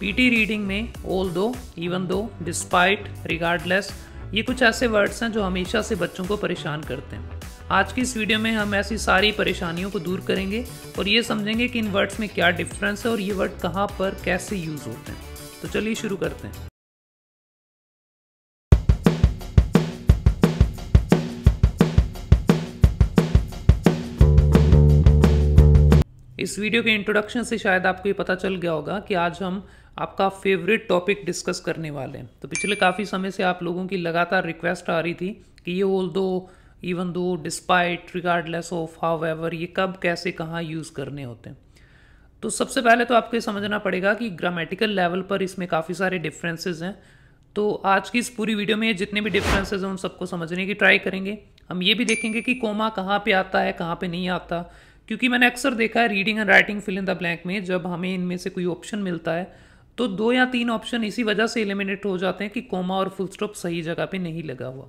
PT reading में ओल although even though despite regardless ये कुछ ऐसे वर्ड्स हैं जो हमेशा से बच्चों को परेशान करते हैं आज की इस वीडियो में हम ऐसी सारी परेशानियों को दूर करेंगे और ये समझेंगे कि इन वर्ड्स में क्या डिफरेंस है और ये वर्ड कहाँ पर कैसे यूज़ होते हैं तो चलिए शुरू करते हैं इस वीडियो के इंट्रोडक्शन से शायद आपको ये पता चल गया होगा कि आज हम आपका फेवरेट टॉपिक डिस्कस करने वाले हैं तो पिछले काफ़ी समय से आप लोगों की लगातार रिक्वेस्ट आ रही थी कि ये ओल although even though despite regardless of however ये कब कैसे कहाँ यूज़ करने होते हैं तो सबसे पहले तो आपको समझना पड़ेगा कि ग्रामेटिकल लेवल पर इसमें काफ़ी सारे डिफ्रेंसेज हैं तो आज की इस पूरी वीडियो में जितने भी डिफरेंसेज हैं उन सबको समझने की ट्राई करेंगे हम ये भी देखेंगे कि कोमा कहाँ पे आता है कहाँ पे नहीं आता क्योंकि मैंने अक्सर देखा है reading and writing fill in the blank में जब हमें इनमें से कोई ऑप्शन मिलता है तो दो या तीन ऑप्शन इसी वजह से एलिमिनेट हो जाते हैं कि कोमा और फुल स्टॉप सही जगह पे नहीं लगा हुआ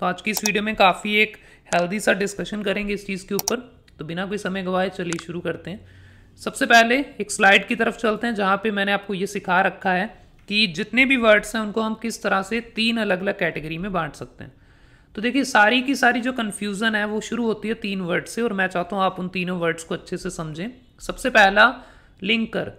तो आज की इस वीडियो में काफ़ी एक हेल्दी सा डिस्कशन करेंगे इस चीज़ के ऊपर तो बिना कोई समय गवाए चलिए शुरू करते हैं सबसे पहले एक स्लाइड की तरफ चलते हैं जहाँ पर मैंने आपको ये सिखा रखा है कि जितने भी वर्ड्स हैं उनको हम किस तरह से तीन अलग अलग कैटेगरी में बांट सकते हैं तो देखिए सारी की सारी जो कन्फ्यूज़न है वो शुरू होती है तीन वर्ड से और मैं चाहता हूँ आप उन तीनों वर्ड्स को अच्छे से समझें सबसे पहला लिंकर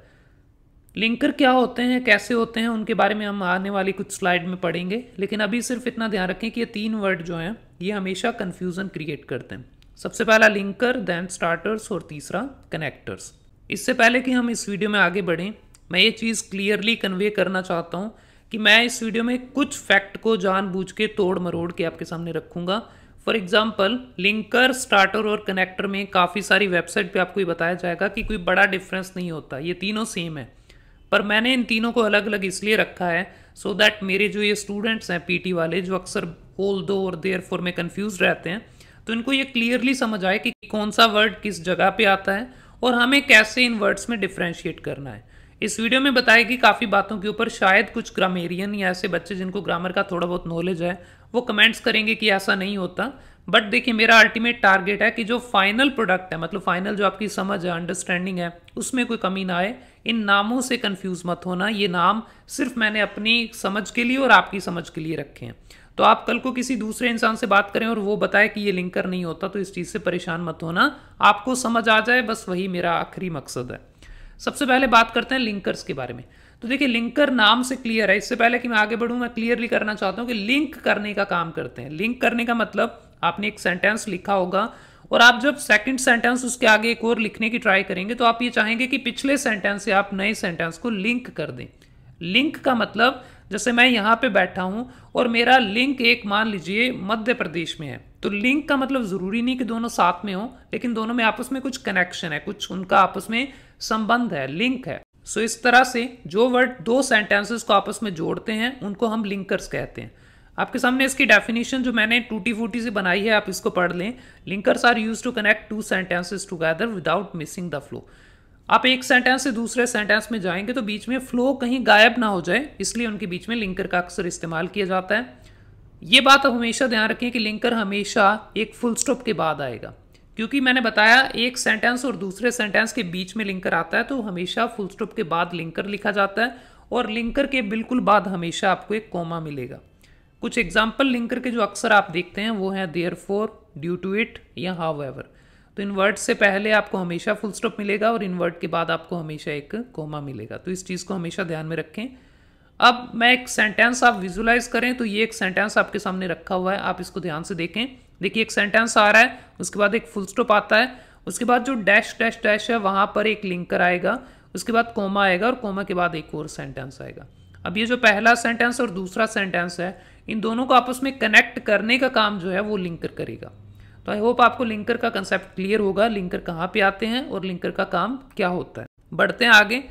लिंकर क्या होते हैं कैसे होते हैं उनके बारे में हम आने वाली कुछ स्लाइड में पढ़ेंगे लेकिन अभी सिर्फ इतना ध्यान रखें कि ये तीन वर्ड जो हैं ये हमेशा कन्फ्यूज़न क्रिएट करते हैं सबसे पहला लिंकर दैन स्टार्टर्स और तीसरा कनेक्टर्स इससे पहले कि हम इस वीडियो में आगे बढ़ें मैं ये चीज़ क्लियरली कन्वे करना चाहता हूँ कि मैं इस वीडियो में कुछ फैक्ट को जानबूझ के तोड़ मरोड़ के आपके सामने रखूँगा फॉर एग्जाम्पल लिंकर स्टार्टर और कनेक्टर में काफ़ी सारी वेबसाइट पे आपको ये बताया जाएगा कि कोई बड़ा डिफरेंस नहीं होता ये तीनों सेम है पर मैंने इन तीनों को अलग अलग इसलिए रखा है सो so दैट मेरे जो ये स्टूडेंट्स हैं पीटी वाले जो अक्सर ओल दो और देयर फोर में कन्फ्यूज रहते हैं तो इनको ये क्लियरली समझ आए कि कौन सा वर्ड किस जगह पे आता है और हमें कैसे इन वर्ड्स में डिफ्रेंशिएट करना है इस वीडियो में बताया कि काफ़ी बातों के ऊपर शायद कुछ ग्रामेरियन या ऐसे बच्चे जिनको ग्रामर का थोड़ा बहुत नॉलेज है वो कमेंट्स करेंगे कि ऐसा नहीं होता बट देखिए मेरा अल्टीमेट टारगेट है कि जो फाइनल प्रोडक्ट है मतलब फाइनल जो आपकी समझ है अंडरस्टैंडिंग है उसमें कोई कमी ना आए इन नामों से कंफ्यूज मत होना ये नाम सिर्फ मैंने अपनी समझ के लिए और आपकी समझ के लिए रखे हैं तो आप कल को किसी दूसरे इंसान से बात करें और वो बताए कि ये लिंकर नहीं होता तो इस चीज़ से परेशान मत होना आपको समझ आ जाए बस वही मेरा आखिरी मकसद है सबसे पहले बात करते हैं लिंकर्स के बारे में तो देखिए लिंकर नाम से क्लियर है इससे पहले कि मैं आगे बढ़ूँ मैं क्लियरली करना चाहता हूँ कि लिंक करने का काम करते हैं लिंक करने का मतलब आपने एक सेंटेंस लिखा होगा और आप जब सेकंड सेंटेंस उसके आगे एक और लिखने की ट्राई करेंगे तो आप ये चाहेंगे कि पिछले सेंटेंस से आप नए सेंटेंस को लिंक कर दें लिंक का मतलब जैसे मैं यहाँ पे बैठा हूँ और मेरा लिंक एक मान लीजिए मध्य प्रदेश में है तो लिंक का मतलब ज़रूरी नहीं कि दोनों साथ में हों लेकिन दोनों में आपस में कुछ कनेक्शन है कुछ उनका आपस में संबंध है लिंक है सो so इस तरह से जो वर्ड दो सेंटेंसेस को आपस में जोड़ते हैं उनको हम लिंकर्स कहते हैं आपके सामने इसकी डेफिनेशन जो मैंने टूटी फूटी से बनाई है आप इसको पढ़ लें linkers are use to connect two sentences together without missing the flow आप एक सेंटेंस से दूसरे सेंटेंस में जाएंगे तो बीच में फ्लो कहीं गायब ना हो जाए इसलिए उनके बीच में लिंकर का अक्सर इस्तेमाल किया जाता है ये बात आप हमेशा ध्यान रखें कि लिंकर हमेशा एक फुल स्टॉप के बाद आएगा क्योंकि मैंने बताया एक सेंटेंस और दूसरे सेंटेंस के बीच में लिंकर आता है तो हमेशा फुल स्टॉप के बाद लिंकर लिखा जाता है और लिंकर के बिल्कुल बाद हमेशा आपको एक कोमा मिलेगा कुछ एग्जाम्पल लिंक करके जो अक्सर आप देखते हैं वो है therefore due to it या हाउ एवर तो वर्ड से पहले आपको हमेशा फुल स्टॉप मिलेगा और वर्ड के बाद आपको हमेशा एक कोमा मिलेगा तो इस चीज़ को हमेशा ध्यान में रखें अब मैं एक सेंटेंस आप विजुलाइज करें तो ये एक सेंटेंस आपके सामने रखा हुआ है आप इसको ध्यान से देखें देखिए एक सेंटेंस आ रहा है उसके बाद एक फुल स्टॉप आता है उसके बाद जो डैश डैश डैश है वहाँ पर एक लिंकर आएगा उसके बाद कोमा आएगा और कोमा के बाद एक और सेंटेंस आएगा अब ये जो पहला सेंटेंस और दूसरा सेंटेंस है इन दोनों को आपस में कनेक्ट करने का काम जो है वो लिंकर करेगा तो आई होप आपको लिंकर का कंसेप्ट क्लियर होगा लिंकर कहाँ पे आते हैं और लिंकर का काम क्या होता है बढ़ते हैं आगे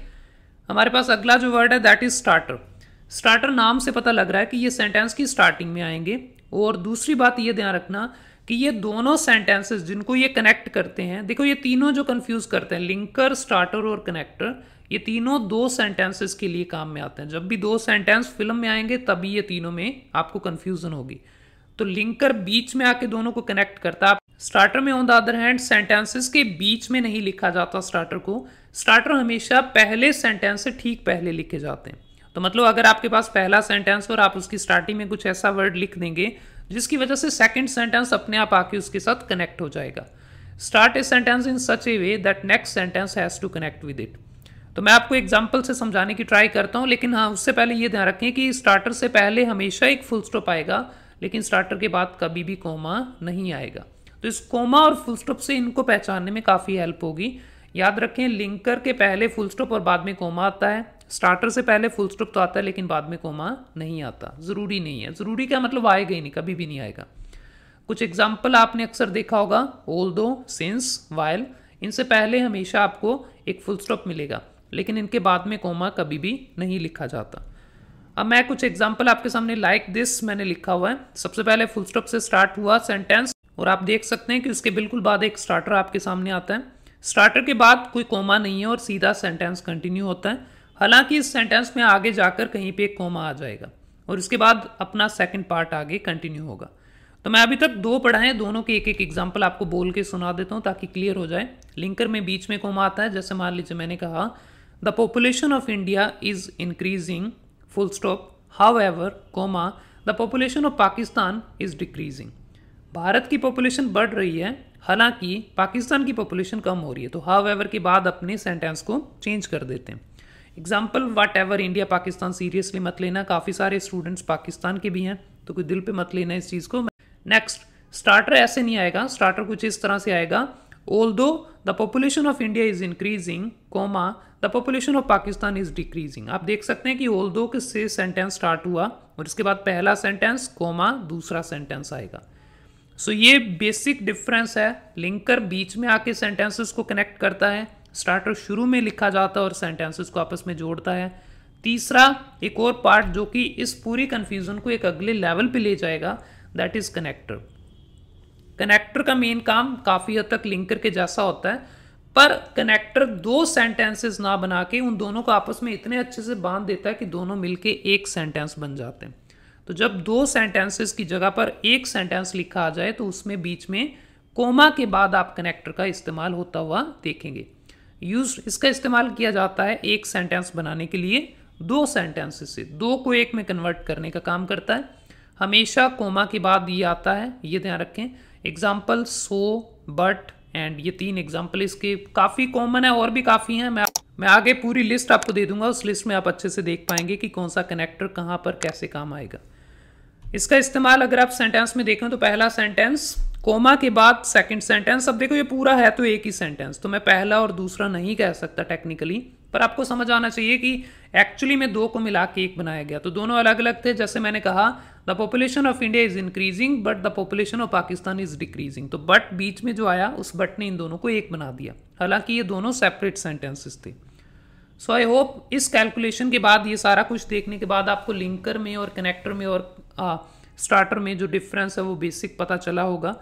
हमारे पास अगला जो वर्ड है दैट इज स्टार्टर स्टार्टर नाम से पता लग रहा है कि ये सेंटेंस की स्टार्टिंग में आएंगे और दूसरी बात ये ध्यान रखना कि ये दोनों सेंटेंसेस जिनको ये कनेक्ट करते हैं देखो ये तीनों जो कंफ्यूज करते हैं लिंकर स्टार्टर और कनेक्टर ये तीनों दो सेंटेंसेस के लिए काम में आते हैं जब भी दो सेंटेंस फिल्म में आएंगे तभी ये तीनों में आपको कंफ्यूजन होगी तो लिंकर बीच में आके दोनों को कनेक्ट करता है स्टार्टर में on the other hand sentences के बीच में नहीं लिखा जाता स्टार्टर को स्टार्टर हमेशा पहले सेंटेंस से ठीक पहले लिखे जाते हैं तो मतलब अगर आपके पास पहला सेंटेंस और आप उसकी स्टार्टिंग में कुछ ऐसा वर्ड लिख देंगे जिसकी वजह से सेकेंड सेंटेंस अपने आप आके उसके साथ कनेक्ट हो जाएगा start a sentence in such a way that next sentence has to connect with it तो मैं आपको एग्जाम्पल से समझाने की ट्राई करता हूँ लेकिन हाँ उससे पहले ये ध्यान रखें कि स्टार्टर से पहले हमेशा एक फुल स्टॉप आएगा लेकिन स्टार्टर के बाद कभी भी कोमा नहीं आएगा तो इस कोमा और फुल स्टॉप से इनको पहचानने में काफ़ी हेल्प होगी याद रखें लिंकर के पहले फुल स्टॉप और बाद में कोमा आता है स्टार्टर से पहले फुल स्टॉप तो आता है लेकिन बाद में कोमा नहीं आता ज़रूरी नहीं है ज़रूरी क्या मतलब आएगा ही नहीं कभी भी नहीं आएगा कुछ एग्जाम्पल आपने अक्सर देखा होगा ओल्डो सिंस वायल इनसे पहले हमेशा आपको एक फुल स्टॉप मिलेगा लेकिन इनके बाद में कोमा कभी भी नहीं लिखा जाता अब मैं कुछ एग्जाम्पल आपके सामने लाइक like दिस मैंने लिखा हुआ है सबसे पहले फुल स्टॉप से स्टार्ट हुआ सेंटेंस और आप देख सकते हैं कि उसके बिल्कुल बाद एक स्टार्टर आपके सामने आता है स्टार्टर के बाद कोई कोमा नहीं है और सीधा सेंटेंस कंटिन्यू होता है हालांकि इस सेंटेंस में आगे जाकर कहीं पे कोमा आ जाएगा और उसके बाद अपना सेकेंड पार्ट आगे कंटिन्यू होगा तो मैं अभी तक दो पढ़ाए दोनों के एक एक एग्जाम्पल आपको बोल के सुना देता हूँ ताकि क्लियर हो जाए लिंकर में बीच में कोमा आता है जैसे मान लीजिए मैंने कहा The population of India is increasing, full stop. However, comma, the population of Pakistan is decreasing. Bharat की पॉपुलेशन बढ़ रही है हालांकि पाकिस्तान की पॉपुलेशन कम हो रही है तो हाव एवर के बाद अपने सेंटेंस को चेंज कर देते हैं example whatever India Pakistan seriously मत लेना काफ़ी सारे स्टूडेंट्स पाकिस्तान के भी हैं तो कोई दिल पे मत लेना इस चीज़ को नेक्स्ट स्टार्टर ऐसे नहीं आएगा स्टार्टर कुछ इस तरह से आएगा all the population of India is increasing comma population of Pakistan is decreasing आप देख सकते हैं कि ओल दो के से सेंटेंस स्टार्ट हुआ और इसके बाद पहला सेंटेंस कोमा दूसरा सेंटेंस आएगा सो so, ये बेसिक डिफरेंस है लिंकर बीच में आके सेंटेंसेस को कनेक्ट करता है स्टार्टर शुरू में लिखा जाता है और सेंटेंसेस को आपस में जोड़ता है तीसरा एक और पार्ट जो कि इस पूरी कन्फ्यूज़न को एक अगले लेवल पे ले जाएगा दैट इज़ कनेक्टर कनेक्टर का मेन काम काफ़ी हद तक लिंकर के जैसा होता है पर कनेक्टर दो सेंटेंसेस ना बना के उन दोनों को आपस में इतने अच्छे से बांध देता है कि दोनों मिलके एक सेंटेंस बन जाते हैं तो जब दो सेंटेंसेस की जगह पर एक सेंटेंस लिखा आ जाए तो उसमें बीच में कोमा के बाद आप कनेक्टर का इस्तेमाल होता हुआ देखेंगे यूज इसका इस्तेमाल किया जाता है एक सेंटेंस बनाने के लिए दो सेंटेंसेस से दो को एक में कन्वर्ट करने का काम करता है हमेशा कोमा के बाद ये आता है ये ध्यान रखें एग्जाम्पल सो बट एंड ये तीन एग्जाम्पल इसके काफ़ी कॉमन है और भी काफ़ी हैं मैं मैं आगे पूरी लिस्ट आपको दे दूंगा उस लिस्ट में आप अच्छे से देख पाएंगे कि कौन सा कनेक्टर कहाँ पर कैसे काम आएगा इसका इस्तेमाल अगर आप सेंटेंस में देखें तो पहला सेंटेंस कोमा के बाद सेकंड सेंटेंस अब देखो ये पूरा है तो एक ही सेंटेंस तो मैं पहला और दूसरा नहीं कह सकता टेक्निकली पर आपको समझ आना चाहिए कि एक्चुअली में दो को मिला के एक बनाया गया तो दोनों अलग अलग थे जैसे मैंने कहा the population of India is increasing but the population of Pakistan is decreasing तो बट बीच में जो आया उस बट ने इन दोनों को एक बना दिया हालांकि ये दोनों सेपरेट सेंटेंसेस थे सो आई होप इस कैलकुलेशन के बाद ये सारा कुछ देखने के बाद आपको लिंकर में और कनेक्टर में और स्टार्टर में जो डिफरेंस है वो बेसिक पता चला होगा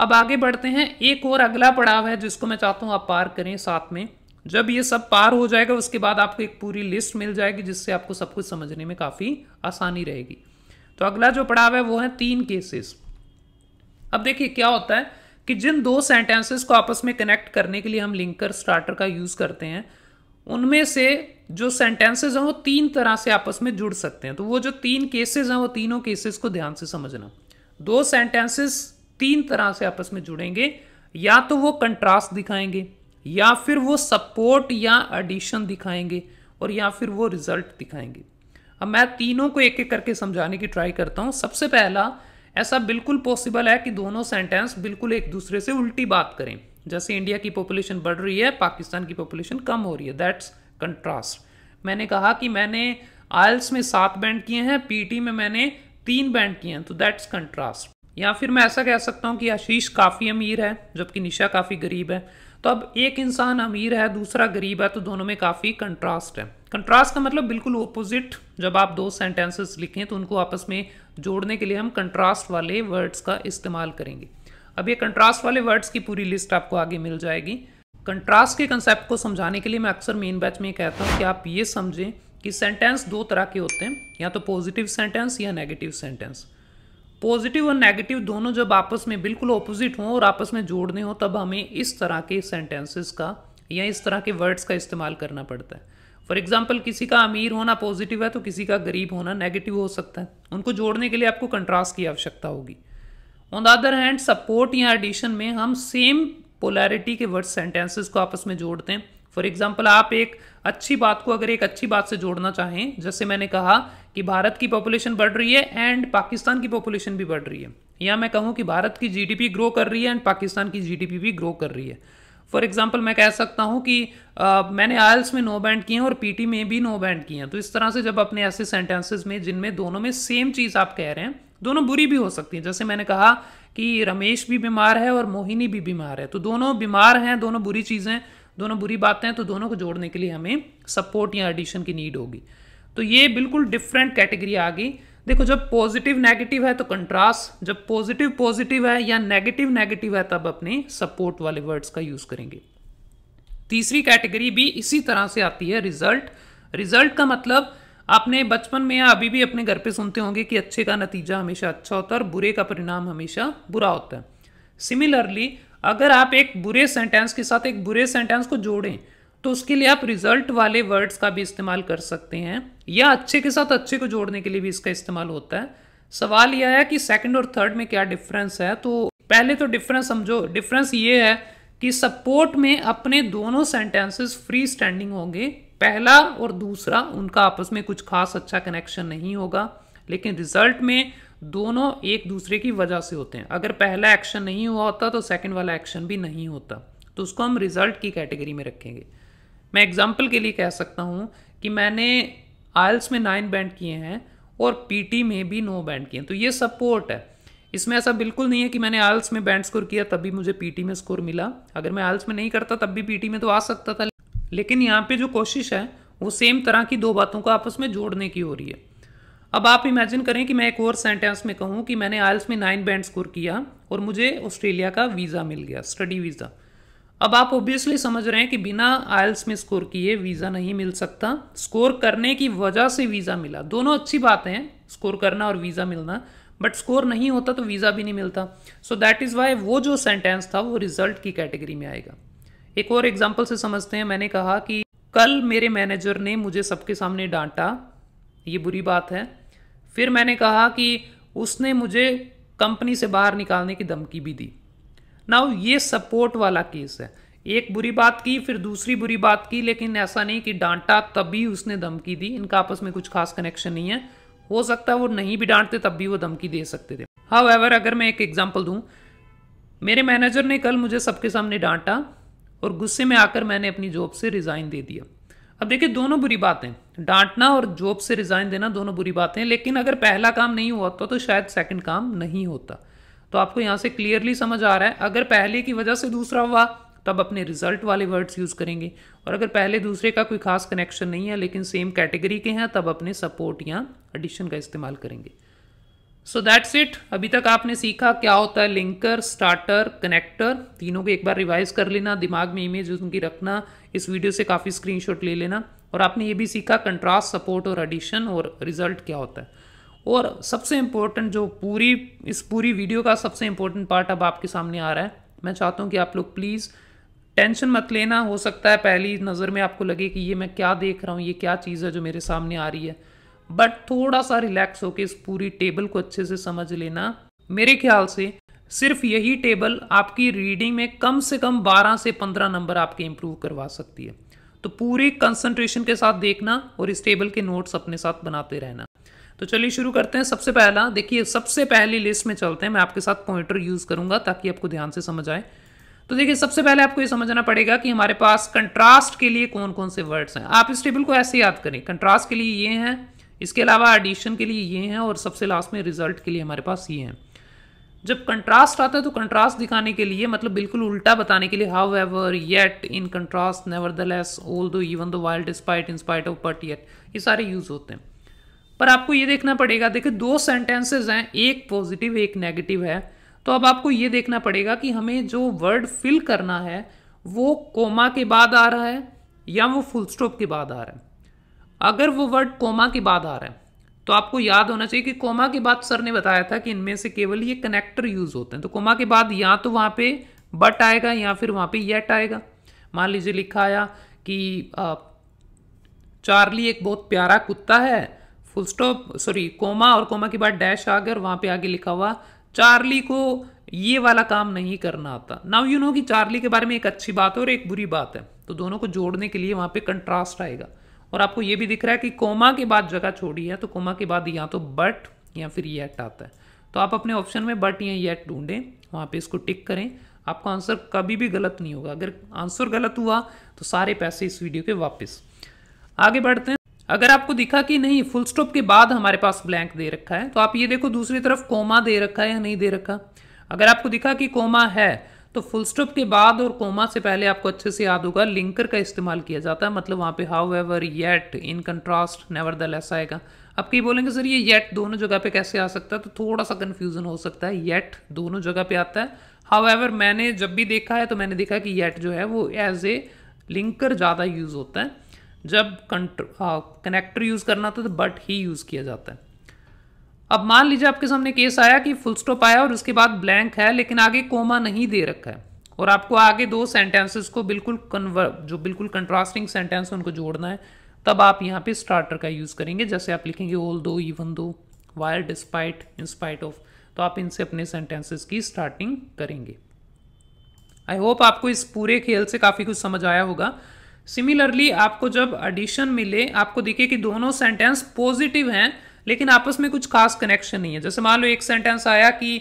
अब आगे बढ़ते हैं एक और अगला पड़ाव है जिसको मैं चाहता हूँ आप पार करें साथ में जब ये सब पार हो जाएगा उसके बाद आपको एक पूरी लिस्ट मिल जाएगी जिससे आपको सब कुछ समझने में काफ़ी आसानी रहेगी तो अगला जो पड़ाव है वो है तीन केसेस अब देखिए क्या होता है कि जिन दो सेंटेंसेस को आपस में कनेक्ट करने के लिए हम लिंकर स्टार्टर का यूज़ करते हैं उनमें से जो सेंटेंसेस हैं वो तीन तरह से आपस में जुड़ सकते हैं तो वो जो तीन केसेस हैं वो तीनों केसेस को ध्यान से समझना दो सेंटेंसेस तीन तरह से आपस में जुड़ेंगे या तो वो कंट्रास्ट दिखाएंगे या फिर वो सपोर्ट या एडिशन दिखाएंगे और या फिर वो रिजल्ट दिखाएंगे अब मैं तीनों को एक एक करके समझाने की ट्राई करता हूँ सबसे पहला ऐसा बिल्कुल पॉसिबल है कि दोनों सेंटेंस बिल्कुल एक दूसरे से उल्टी बात करें जैसे इंडिया की पॉपुलेशन बढ़ रही है पाकिस्तान की पॉपुलेशन कम हो रही है दैट्स कंट्रास्ट मैंने कहा कि मैंने आयल्स में सात बैंड किए हैं पीटी में मैंने तीन बैंड किए हैं तो दैट्स कंट्रास्ट या फिर मैं ऐसा कह सकता हूँ कि आशीष काफ़ी अमीर है जबकि निशा काफ़ी गरीब है तो अब एक इंसान अमीर है दूसरा गरीब है तो दोनों में काफ़ी कंट्रास्ट है कंट्रास्ट का मतलब बिल्कुल ओपोजिट जब आप दो सेंटेंसेस लिखें तो उनको आपस में जोड़ने के लिए हम कंट्रास्ट वाले वर्ड्स का इस्तेमाल करेंगे अब ये कंट्रास्ट वाले वर्ड्स की पूरी लिस्ट आपको आगे मिल जाएगी कंट्रास्ट के कंसेप्ट को समझाने के लिए मैं अक्सर मेन बैच में कहता हूँ कि आप ये समझें कि सेंटेंस दो तरह के होते हैं या तो पॉजिटिव सेंटेंस या नेगेटिव सेंटेंस पॉजिटिव और नेगेटिव दोनों जब आपस में बिल्कुल ऑपोजिट हों और आपस में जोड़ने हों तब हमें इस तरह के सेंटेंसेस का या इस तरह के वर्ड्स का इस्तेमाल करना पड़ता है फॉर एग्जाम्पल किसी का अमीर होना पॉजिटिव है तो किसी का गरीब होना नेगेटिव हो सकता है उनको जोड़ने के लिए आपको कंट्रास्ट की आवश्यकता होगी on the other hand support या एडिशन में हम सेम पोलैरिटी के वर्ड सेंटेंसेस को आपस में जोड़ते हैं फॉर एग्जाम्पल आप एक अच्छी बात को अगर एक अच्छी बात से जोड़ना चाहें जैसे मैंने कहा कि भारत की पॉपुलेशन बढ़ रही है एंड पाकिस्तान की पॉपुलेशन भी बढ़ रही है या मैं कहूँ कि भारत की जीडीपी ग्रो कर रही है एंड पाकिस्तान की जीडीपी भी ग्रो कर रही है फॉर एग्जाम्पल मैं कह सकता हूँ कि आ, मैंने आयल्स में नो बैंड किए हैं और पीटी में भी नो बैंड किए हैं तो इस तरह से जब अपने ऐसे सेंटेंसेज में जिनमें दोनों में सेम चीज़ आप कह रहे हैं दोनों बुरी भी हो सकती हैं जैसे मैंने कहा कि रमेश भी बीमार है और मोहिनी भी बीमार है तो दोनों बीमार हैं दोनों बुरी चीज़ें दोनों बुरी बातें हैं तो दोनों को जोड़ने के लिए हमें सपोर्ट या एडिशन की नीड होगी तो ये बिल्कुल डिफरेंट कैटेगरी आ गई देखो जब पॉजिटिव नेगेटिव है तो कंट्रास्ट जब पॉजिटिव पॉजिटिव है या नेगेटिव नेगेटिव है तब अपने सपोर्ट वाले वर्ड्स का यूज करेंगे तीसरी कैटेगरी भी इसी तरह से आती है रिजल्ट रिजल्ट का मतलब आपने बचपन में या अभी भी अपने घर पे सुनते होंगे कि अच्छे का नतीजा हमेशा अच्छा होता है और बुरे का परिणाम हमेशा बुरा होता है सिमिलरली अगर आप एक बुरे सेंटेंस के साथ एक बुरे सेंटेंस को जोड़ें तो उसके लिए आप रिजल्ट वाले वर्ड्स का भी इस्तेमाल कर सकते हैं या अच्छे के साथ अच्छे को जोड़ने के लिए भी इसका इस्तेमाल होता है सवाल यह है कि सेकंड और थर्ड में क्या डिफरेंस है तो पहले तो डिफरेंस समझो डिफरेंस ये है कि सपोर्ट में अपने दोनों सेंटेंसेस फ्री स्टैंडिंग होंगे पहला और दूसरा उनका आपस में कुछ खास अच्छा कनेक्शन नहीं होगा लेकिन रिजल्ट में दोनों एक दूसरे की वजह से होते हैं अगर पहला एक्शन नहीं हुआ होता तो सेकेंड वाला एक्शन भी नहीं होता तो उसको हम रिजल्ट की कैटेगरी में रखेंगे मैं एग्जाम्पल के लिए कह सकता हूँ कि मैंने आयल्स में नाइन बैंड किए हैं और पी में भी नो बैंड किए हैं तो ये सपोर्ट है इसमें ऐसा बिल्कुल नहीं है कि मैंने आयल्स में बैंड स्कोर किया तभी मुझे पी में स्कोर मिला अगर मैं आयल्स में नहीं करता तब भी पी में तो आ सकता था लेकिन यहाँ पे जो कोशिश है वो सेम तरह की दो बातों को आपस में जोड़ने की हो रही है अब आप इमेजिन करें कि मैं एक और सेंटेंस में कहूँ कि मैंने आयल्स में नाइन बैंड स्कोर किया और मुझे ऑस्ट्रेलिया का वीज़ा मिल गया स्टडी वीज़ा अब आप ऑब्वियसली समझ रहे हैं कि बिना आयल्स में स्कोर किए वीज़ा नहीं मिल सकता स्कोर करने की वजह से वीज़ा मिला दोनों अच्छी बातें हैं स्कोर करना और वीज़ा मिलना बट स्कोर नहीं होता तो वीज़ा भी नहीं मिलता सो दैट इज़ वाई वो जो सेंटेंस था वो रिजल्ट की कैटेगरी में आएगा एक और एग्जाम्पल से समझते हैं मैंने कहा कि कल मेरे मैनेजर ने मुझे सबके सामने डांटा ये बुरी बात है फिर मैंने कहा कि उसने मुझे कंपनी से बाहर निकालने की धमकी भी दी नाउ ये सपोर्ट वाला केस है एक बुरी बात की फिर दूसरी बुरी बात की लेकिन ऐसा नहीं कि डांटा तभी उसने धमकी दी इनका आपस में कुछ खास कनेक्शन नहीं है हो सकता है वो नहीं भी डांटते तब भी वो धमकी दे सकते थे हाउ एवर अगर मैं एक एग्जाम्पल दूँ मेरे मैनेजर ने कल मुझे सबके सामने डांटा और गुस्से में आकर मैंने अपनी जॉब से रिज़ाइन दे दिया अब देखिए दोनों बुरी बातें डांटना और जॉब से रिज़ाइन देना दोनों बुरी बातें लेकिन अगर पहला काम नहीं हुआ होता तो, तो शायद सेकंड काम नहीं होता तो आपको यहाँ से क्लियरली समझ आ रहा है अगर पहले की वजह से दूसरा हुआ तब अपने रिजल्ट वाले वर्ड्स यूज़ करेंगे और अगर पहले दूसरे का कोई खास कनेक्शन नहीं है लेकिन सेम कैटेगरी के हैं तब अपने सपोर्ट या एडिशन का इस्तेमाल करेंगे सो दैट्स इट अभी तक आपने सीखा क्या होता है लिंकर स्टार्टर कनेक्टर तीनों को एक बार रिवाइज कर लेना दिमाग में इमेज उनकी रखना इस वीडियो से काफ़ी स्क्रीनशॉट ले लेना और आपने ये भी सीखा कंट्रास्ट सपोर्ट और एडिशन और रिजल्ट क्या होता है और सबसे इम्पोर्टेंट जो पूरी इस पूरी वीडियो का सबसे इम्पोर्टेंट पार्ट अब आपके सामने आ रहा है मैं चाहता हूँ कि आप लोग प्लीज़ टेंशन मत लेना हो सकता है पहली नज़र में आपको लगे कि ये मैं क्या देख रहा हूँ ये क्या चीज़ है जो मेरे सामने आ रही है बट थोड़ा सा रिलैक्स होकर इस पूरी टेबल को अच्छे से समझ लेना मेरे ख्याल से सिर्फ यही टेबल आपकी रीडिंग में कम से कम 12 से 15 नंबर आपके इम्प्रूव करवा सकती है तो पूरे कंसंट्रेशन के साथ देखना और इस टेबल के नोट्स अपने साथ बनाते रहना तो चलिए शुरू करते हैं सबसे पहला देखिए सबसे पहली लिस्ट में चलते हैं मैं आपके साथ पॉइंटर यूज़ करूंगा ताकि आपको ध्यान से समझ आए तो देखिए सबसे पहले आपको ये समझना पड़ेगा कि हमारे पास कंट्रास्ट के लिए कौन कौन से वर्ड्स हैं आप इस टेबल को ऐसे याद करें कंट्रास्ट के लिए ये हैं इसके अलावा एडिशन के लिए ये हैं और सबसे लास्ट में रिजल्ट के लिए हमारे पास ये हैं जब कंट्रास्ट आता है तो कंट्रास्ट दिखाने के लिए मतलब बिल्कुल उल्टा बताने के लिए however yet in contrast nevertheless although even though while spite in spite of but yet ये सारे यूज़ होते हैं पर आपको ये देखना पड़ेगा देखिए दो सेंटेंसेज हैं एक पॉजिटिव एक नेगेटिव है तो अब आपको ये देखना पड़ेगा कि हमें जो वर्ड फिल करना है वो कोमा के बाद आ रहा है या वो फुल स्टॉप के बाद आ रहा है अगर वो वर्ड कोमा के बाद आ रहा है तो आपको याद होना चाहिए कि कोमा के बाद सर ने बताया था कि इनमें से केवल ये कनेक्टर यूज़ होते हैं तो कोमा के बाद या तो वहाँ पे बट आएगा या फिर वहाँ पे येट आएगा मान लीजिए लिखा आया कि चार्ली एक बहुत प्यारा कुत्ता है फुल स्टॉप सॉरी कोमा और कोमा के बाद डैश आ गया और वहाँ पे आगे लिखा हुआ चार्ली को ये वाला काम नहीं करना आता नाउ यू नो कि चार्ली के बारे में एक अच्छी बात है और एक बुरी बात है तो दोनों को जोड़ने के लिए वहाँ पे कंट्रास्ट आएगा और आपको ये भी दिख रहा है कि कोमा के बाद जगह छोड़ी है तो कोमा के बाद या तो बट या फिर येट आता है तो आप अपने ऑप्शन में बट या येट ढूंढें वहाँ पे इसको टिक करें आपका आंसर कभी भी गलत नहीं होगा अगर आंसर गलत हुआ तो सारे पैसे इस वीडियो के वापस आगे बढ़ते हैं अगर आपको दिखा कि नहीं फुल स्टॉप के बाद हमारे पास ब्लैंक दे रखा है तो आप ये देखो दूसरी तरफ कोमा दे रखा है या नहीं दे रखा अगर आपको दिखा कि कोमा है तो फुल स्टॉप के बाद और कोमा से पहले आपको अच्छे से याद होगा लिंकर का इस्तेमाल किया जाता है मतलब वहाँ पे however yet in contrast nevertheless आएगा आप कहीं बोलेंगे सर ये येट दोनों जगह पे कैसे आ सकता है तो थोड़ा सा कन्फ्यूजन हो सकता है येट दोनों जगह पे आता है हाउ एवर मैंने जब भी देखा है तो मैंने देखा कि येट जो है वो एज ए लिंकर ज़्यादा यूज़ होता है जब कनेक्टर यूज़ हाँ, करना होता है तो बट ही यूज़ किया जाता है अब मान लीजिए आपके सामने केस आया कि फुल स्टॉप आया और उसके बाद ब्लैंक है लेकिन आगे कोमा नहीं दे रखा है और आपको आगे दो सेंटेंसेस को बिल्कुल कन्वर जो बिल्कुल कंट्रास्टिंग सेंटेंस उनको जोड़ना है तब आप यहाँ पे स्टार्टर का यूज़ करेंगे जैसे आप लिखेंगे ओल दो इवन दो वायर डिस्पाइट इंस्पाइट ऑफ तो आप इनसे अपने सेंटेंसेस की स्टार्टिंग करेंगे आई होप आपको इस पूरे खेल से काफ़ी कुछ समझ आया होगा सिमिलरली आपको जब एडिशन मिले आपको देखिए कि दोनों सेंटेंस पॉजिटिव हैं लेकिन आपस में कुछ खास कनेक्शन नहीं है जैसे मान लो एक सेंटेंस आया कि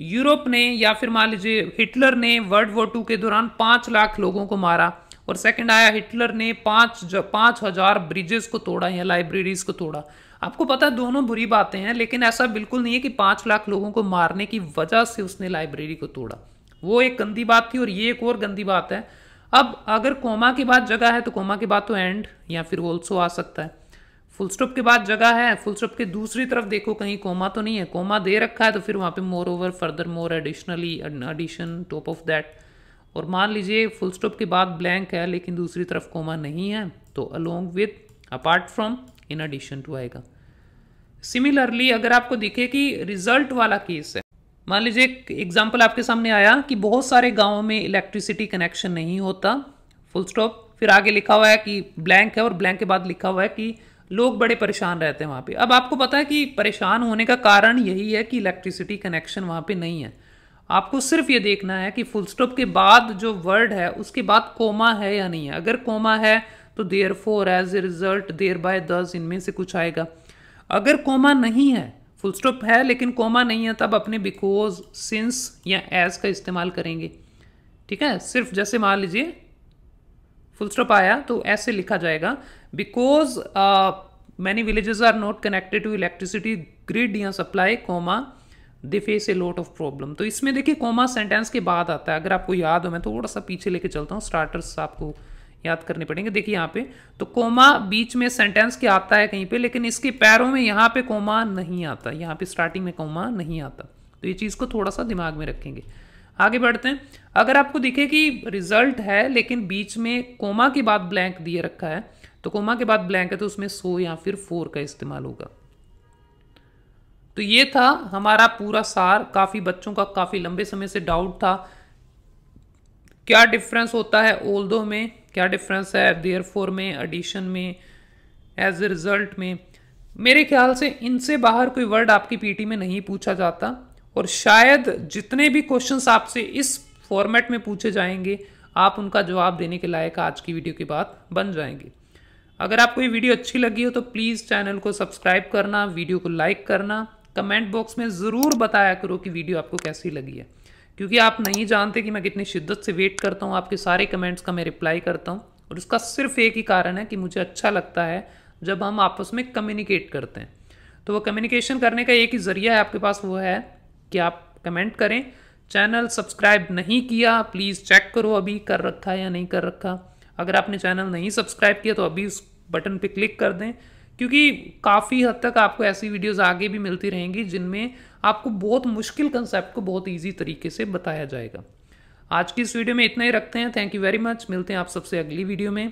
यूरोप ने या फिर मान लीजिए हिटलर ने वर्ल्ड वॉर टू के दौरान पांच लाख लोगों को मारा और सेकंड आया हिटलर ने पांच पांच हज़ार ब्रिजेस को तोड़ा या लाइब्रेरीज को तोड़ा आपको पता है दोनों बुरी बातें हैं लेकिन ऐसा बिल्कुल नहीं है कि पांच लाख लोगों को मारने की वजह से उसने लाइब्रेरी को तोड़ा वो एक गंदी बात थी और ये एक और गंदी बात है अब अगर कोमा के बाद जगह है तो कोमा के बाद तो एंड या फिर ऑल्सो आ सकता है फुल स्टॉप के बाद जगह है फुल स्टॉप के दूसरी तरफ देखो कहीं कोमा तो नहीं है कोमा दे रखा है तो फिर वहाँ पे moreover furthermore additionally addition top of that और मान लीजिए फुल स्टॉप के बाद ब्लैंक है लेकिन दूसरी तरफ कोमा नहीं है तो along with apart from in addition to आएगा सिमिलरली अगर आपको दिखे कि रिजल्ट वाला केस है मान लीजिए एक एग्जाम्पल आपके सामने आया कि बहुत सारे गाँव में इलेक्ट्रिसिटी कनेक्शन नहीं होता फुल स्टॉप फिर आगे लिखा हुआ है कि ब्लैंक है और ब्लैंक के बाद लिखा हुआ है कि लोग बड़े परेशान रहते हैं वहाँ पे अब आपको पता है कि परेशान होने का कारण यही है कि इलेक्ट्रिसिटी कनेक्शन वहाँ पे नहीं है आपको सिर्फ ये देखना है कि फुल स्टॉप के बाद जो वर्ड है उसके बाद कोमा है या नहीं है अगर कोमा है तो therefore as a result thereby thus इनमें से कुछ आएगा अगर कोमा नहीं है फुल स्टॉप है लेकिन कोमा नहीं है तब अपने बिकॉज सिंस या एज का इस्तेमाल करेंगे ठीक है सिर्फ जैसे मान लीजिए फुल स्टॉप आया तो ऐसे लिखा जाएगा because many villages are not connected to electricity grid या supply comma they face a lot of problem तो इसमें देखिए कोमा सेंटेंस के बाद आता है अगर आपको याद हो मैं थोड़ा सा पीछे लेके चलता हूँ स्टार्टर्स आपको याद करने पड़ेंगे देखिए यहाँ पे तो कोमा बीच में सेंटेंस के आता है कहीं पे लेकिन इसके पैरों में यहाँ पे कोमा नहीं आता यहाँ पे स्टार्टिंग में कोमा नहीं आता तो ये चीज़ को थोड़ा सा दिमाग में रखेंगे आगे बढ़ते हैं अगर आपको दिखे कि रिजल्ट है लेकिन बीच में कोमा के बाद ब्लैंक दिए रखा है तो कोमा के बाद ब्लैंक है तो उसमें सो या फिर फोर का इस्तेमाल होगा तो ये था हमारा पूरा सार काफ़ी बच्चों का काफ़ी लंबे समय से डाउट था क्या डिफरेंस होता है ओल दो में क्या डिफरेंस है देयर फोर में एडिशन में एज ए रिज़ल्ट में मेरे ख्याल से इनसे बाहर कोई वर्ड आपकी पीटी में नहीं पूछा जाता और शायद जितने भी क्वेश्चंस आपसे इस फॉर्मेट में पूछे जाएंगे आप उनका जवाब देने के लायक आज की वीडियो के बाद बन जाएंगे अगर आपको ये वीडियो अच्छी लगी हो तो प्लीज़ चैनल को सब्सक्राइब करना वीडियो को लाइक करना कमेंट बॉक्स में ज़रूर बताया करो कि वीडियो आपको कैसी लगी है क्योंकि आप नहीं जानते कि मैं कितनी शिद्दत से वेट करता हूँ आपके सारे कमेंट्स का मैं रिप्लाई करता हूँ और उसका सिर्फ एक ही कारण है कि मुझे अच्छा लगता है जब हम आपस में कम्युनिकेट करते हैं तो वो कम्युनिकेशन करने का एक ही ज़रिया है आपके पास वो है कि आप कमेंट करें चैनल सब्सक्राइब नहीं किया प्लीज़ चेक करो अभी कर रखा है या नहीं कर रखा अगर आपने चैनल नहीं सब्सक्राइब किया तो अभी उस बटन पे क्लिक कर दें क्योंकि काफ़ी हद तक आपको ऐसी वीडियोस आगे भी मिलती रहेंगी जिनमें आपको बहुत मुश्किल कंसेप्ट को बहुत ईजी तरीके से बताया जाएगा आज की इस वीडियो में इतना ही रखते हैं थैंक यू वेरी मच मिलते हैं आप सबसे अगली वीडियो में